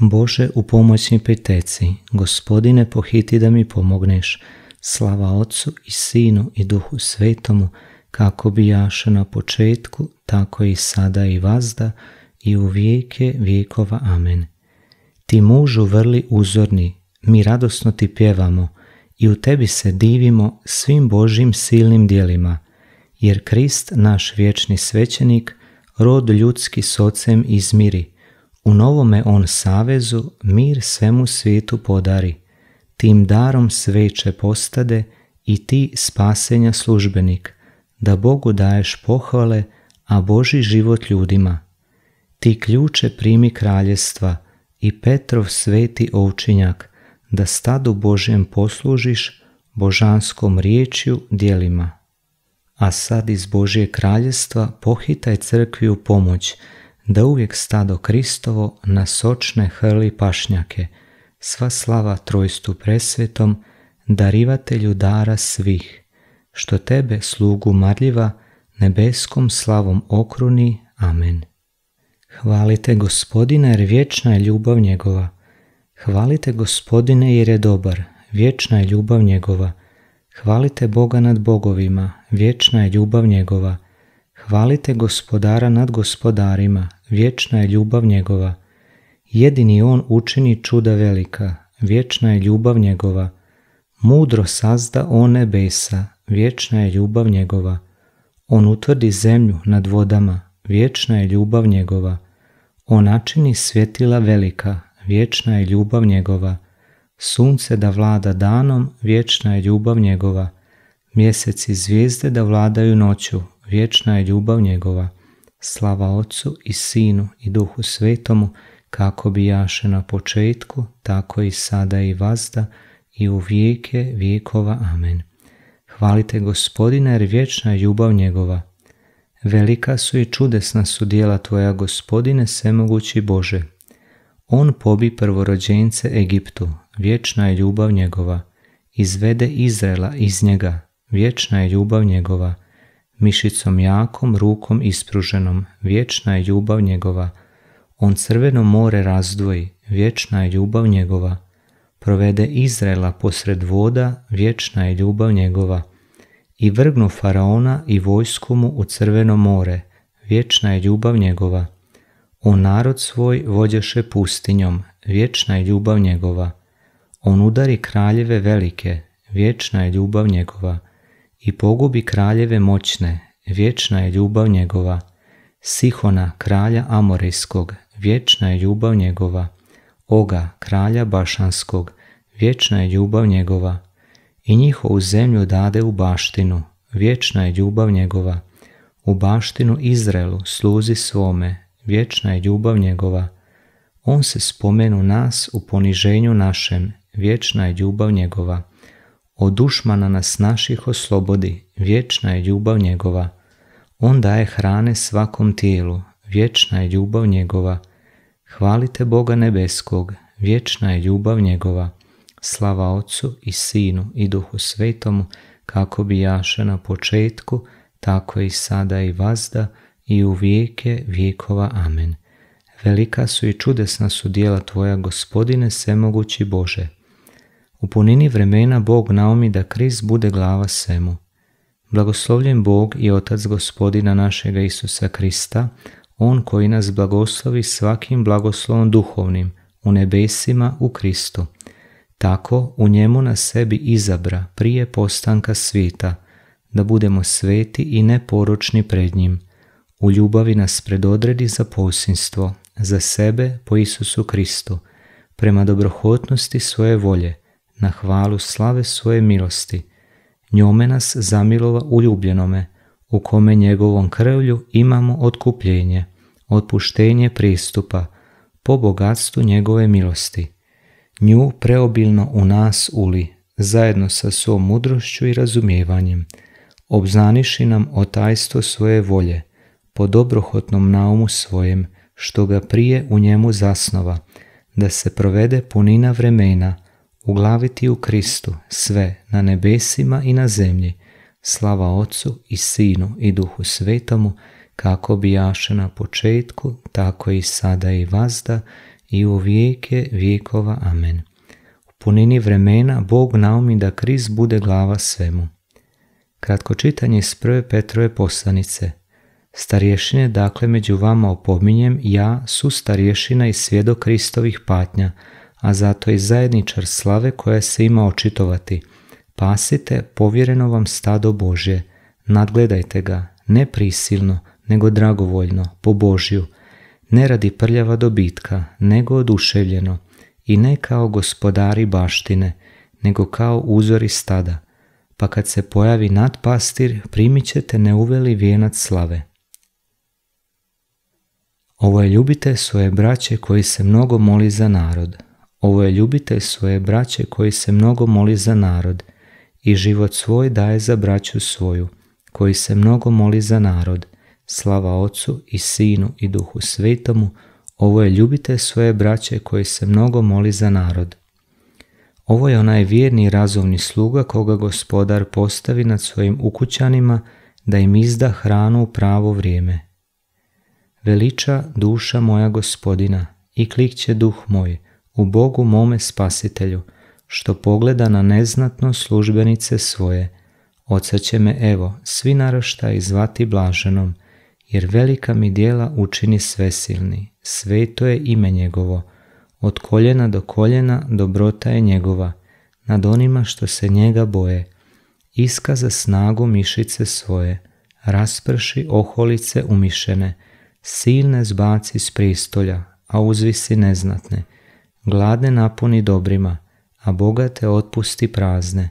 Bože u pomoćni priteci, gospodine pohiti da mi pomogneš, slava Otcu i Sinu i Duhu Svetomu, kako bi jaše na početku, tako i sada i vazda, i u vijeke vijekova. Amen. Ti mužu vrli uzorni, mi radosno ti pjevamo i u tebi se divimo svim Božim silnim dijelima, jer Krist, naš vječni svećenik, rod ljudski s ocem izmiri, u novome on savezu mir svemu svijetu podari, tim darom sveće postade i ti spasenja službenik, da Bogu daješ pohvale, a Boži život ljudima. Ti ključe primi kraljestva i Petrov sveti ovčinjak, da stadu Božjem poslužiš božanskom riječju dijelima. A sad iz Božje kraljestva pohitaj crkvi u pomoć, da uvijek stado Kristovo na sočne hrli pašnjake, sva slava trojstu presvetom, darivatelju dara svih, što tebe slugu marljiva nebeskom slavom okruni. Amen. Hvalite gospodina jer vječna je ljubav njegova. Hvalite gospodine jer je dobar, vječna je ljubav njegova. Hvalite Boga nad bogovima, vječna je ljubav njegova. Hvalite gospodara nad gospodarima, vječna je ljubav njegova. Jedini on učini čuda velika, vječna je ljubav njegova. Mudro sazda o nebesa, vječna je ljubav njegova. On utvrdi zemlju nad vodama, vječna je ljubav njegova. On načini svjetila velika, vječna je ljubav njegova. Sunce da vlada danom, vječna je ljubav njegova. Mjesec i zvijezde da vladaju noću, vječna je ljubav njegova. Slava Ocu i Sinu i Duhu Svetomu, kako bi jaše na početku, tako i sada i vazda, i u vijeke vijekova. Amen. Hvalite gospodina jer vječna je ljubav njegova. Velika su i čudesna su dijela Tvoja gospodine, svemogući Bože. On pobi prvorođence Egiptu, vječna je ljubav njegova. Izvede Izrela iz njega, vječna je ljubav njegova mišicom jakom, rukom ispruženom, vječna je ljubav njegova. On crveno more razdvoji, vječna je ljubav njegova. Provede Izraela posred voda, vječna je ljubav njegova. I vrgnu faraona i vojsku mu u crveno more, vječna je ljubav njegova. On narod svoj vođaše pustinjom, vječna je ljubav njegova. On udari kraljeve velike, vječna je ljubav njegova i pogubi kraljeve moćne, vječna je ljubav njegova, Sihona, kralja Amorejskog, vječna je ljubav njegova, Oga, kralja Bašanskog, vječna je ljubav njegova, i njihovu zemlju dade u baštinu, vječna je ljubav njegova, u baštinu Izraelu sluzi svome, vječna je ljubav njegova, on se spomenu nas u poniženju našem, vječna je ljubav njegova. Od dušmana nas naših oslobodi, vječna je ljubav njegova. On daje hrane svakom tijelu, vječna je ljubav njegova. Hvalite Boga nebeskog, vječna je ljubav njegova. Slava Otcu i Sinu i Duhu Svetomu, kako bi jaše na početku, tako i sada i vazda i u vijeke vijekova. Amen. Velika su i čudesna su dijela Tvoja, Gospodine, svemogući Bože. U punini vremena Bog naomi da krist bude glava svemu. Blagoslovljen Bog i Otac gospodina našega Isusa Krista, On koji nas blagoslovi svakim blagoslovom duhovnim, u nebesima u Kristu. Tako u njemu na sebi izabra prije postanka svijeta, da budemo sveti i neporočni pred njim. U ljubavi nas predodredi za posinstvo, za sebe po Isusu Kristu, prema dobrohotnosti svoje volje – na hvalu slave svoje milosti, njome nas zamilova uljubljenome, u kome njegovom krvlju imamo otkupljenje, otpuštenje pristupa, po bogatstvu njegove milosti. Nju preobilno u nas uli, zajedno sa svom mudrošću i razumijevanjem, obznaniši nam otajstvo svoje volje, po dobrohotnom naumu svojem, što ga prije u njemu zasnova, da se provede punina vremena, uglaviti u Kristu sve na nebesima i na zemlji, slava Ocu i Sinu i Duhu Svetomu, kako bi jaše na početku, tako i sada i vazda, i u vijeke vijekova. Amen. U punini vremena Bog naumi da Krist bude glava svemu. Kratko čitanje iz prve Petrove poslanice. Starješine dakle među vama opominjem, ja su starješina i svjedo Kristovih patnja, a zato i zajedničar slave koja se ima očitovati. Pasite povjereno vam stado Božje, nadgledajte ga, ne prisilno, nego dragovoljno, po Božju, ne radi prljava dobitka, nego oduševljeno, i ne kao gospodari baštine, nego kao uzori stada, pa kad se pojavi nadpastir, primit ćete neuveli vijenac slave. Ovo je ljubite svoje braće koji se mnogo moli za narod, ovo je ljubitelj svoje braće koji se mnogo moli za narod i život svoj daje za braću svoju, koji se mnogo moli za narod. Slava Ocu i Sinu i Duhu Svetomu, ovo je ljubitelj svoje braće koji se mnogo moli za narod. Ovo je onaj vjerni i razumni sluga koga gospodar postavi nad svojim ukućanima da im izda hranu u pravo vrijeme. Veliča duša moja gospodina i klikće duh moj, u Bogu mome spasitelju, što pogleda na neznatno službenice svoje. Oca će me evo, svi narošta i zvati blaženom, jer velika mi dijela učini svesilni, sveto je ime njegovo, od koljena do koljena dobrota je njegova, nad onima što se njega boje, iskaza snagu mišice svoje, rasprši oholice umišene, silne zbaci s pristolja, a uzvisi neznatne, Gladne napuni dobrima, a bogate otpusti prazne.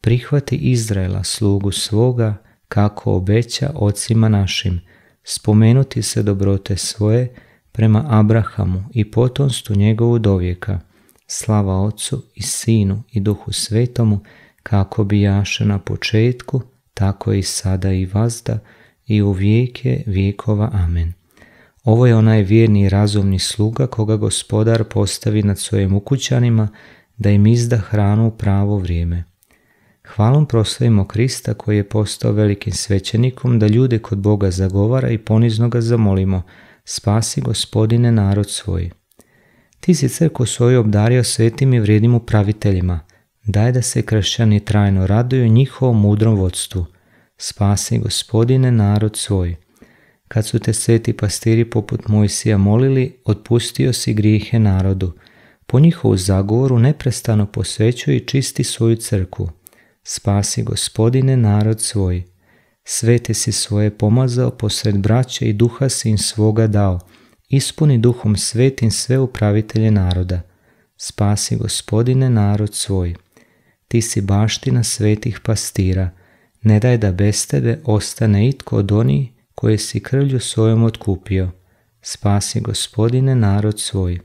Prihvati Izraela slugu svoga, kako obeća ocima našim, spomenuti se dobrote svoje prema Abrahamu i potomstvu njegovu dovijeka. Slava Ocu i Sinu i Duhu Svetomu, kako bi jaše na početku, tako i sada i vazda, i u vijeke vijekova. Amen. Ovo je onaj vjerni i razumni sluga koga gospodar postavi nad svojim ukućanima da im izda hranu u pravo vrijeme. Hvalom proslavimo Krista koji je postao velikim svećenikom da ljude kod Boga zagovara i ponizno ga zamolimo, spasi gospodine narod svoj. Ti si crko svoju obdario svetim i vrijednim upraviteljima, daj da se kršćani trajno raduju njihovom mudrom vodstvu, spasi gospodine narod svoj. Kad su te sveti pastiri poput Mojsija molili, otpustio si grijehe narodu. Po njihovu zagovoru neprestano posvećuj i čisti svoju crku. Spasi gospodine narod svoj. Svete si svoje pomazao, posred braća i duha si im svoga dao. Ispuni duhom svetim sve upravitelje naroda. Spasi gospodine narod svoj. Ti si baština svetih pastira. Ne daj da bez tebe ostane itko od onih koje si krvlju svojom otkupio. Spasi gospodine narod svoj.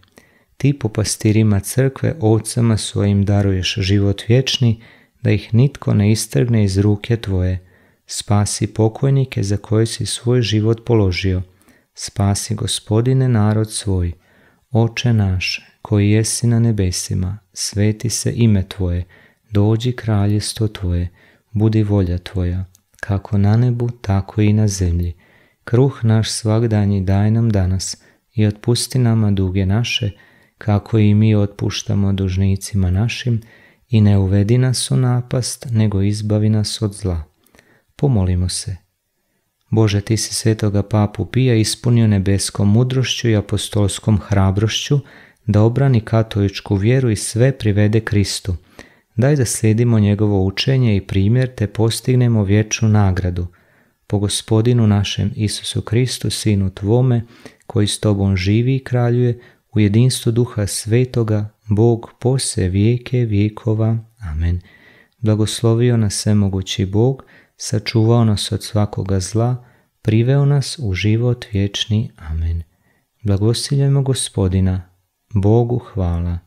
Ti po pastirima crkve ovcama svojim daruješ život vječni, da ih nitko ne istrgne iz ruke tvoje. Spasi pokojnike za koje si svoj život položio. Spasi gospodine narod svoj. Oče naš, koji jesi na nebesima, sveti se ime Tvoje, dođi kraljestvo Tvoje, budi volja Tvoja, kako na nebu, tako i na zemlji. Kruh naš svakdanji daj nam danas i otpusti nama duge naše, kako i mi otpuštamo dužnicima našim, i ne uvedi nas u napast, nego izbavi nas od zla. Pomolimo se. Bože, ti si svetoga papu Pija ispunio nebeskom mudrošću i apostolskom hrabrošću da obrani katoličku vjeru i sve privede Kristu. Daj da slijedimo njegovo učenje i primjer te postignemo vječnu nagradu – po gospodinu našem Isusu Kristu, Sinu Tvome, koji s Tobom živi i kraljuje, u jedinstvu duha svetoga, Bog pose vijeke vijekova. Amen. Blagoslovio nas svemogući Bog, sačuvao nas od svakoga zla, priveo nas u život vječni. Amen. Blagosiljemo gospodina, Bogu hvala.